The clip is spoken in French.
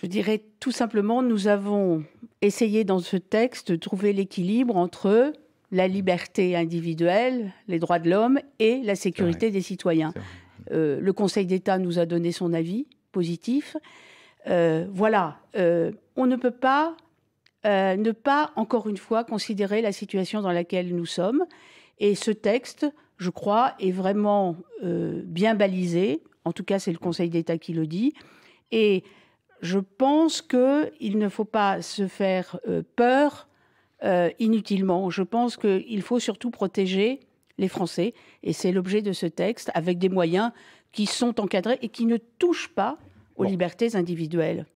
Je dirais tout simplement, nous avons essayé dans ce texte de trouver l'équilibre entre la liberté individuelle, les droits de l'homme et la sécurité des citoyens. Euh, le Conseil d'État nous a donné son avis positif. Euh, voilà, euh, on ne peut pas ne pas, encore une fois, considérer la situation dans laquelle nous sommes. Et ce texte, je crois, est vraiment bien balisé. En tout cas, c'est le Conseil d'État qui le dit. Et je pense qu'il ne faut pas se faire euh, peur euh, inutilement. Je pense qu'il faut surtout protéger les Français, et c'est l'objet de ce texte, avec des moyens qui sont encadrés et qui ne touchent pas aux libertés individuelles.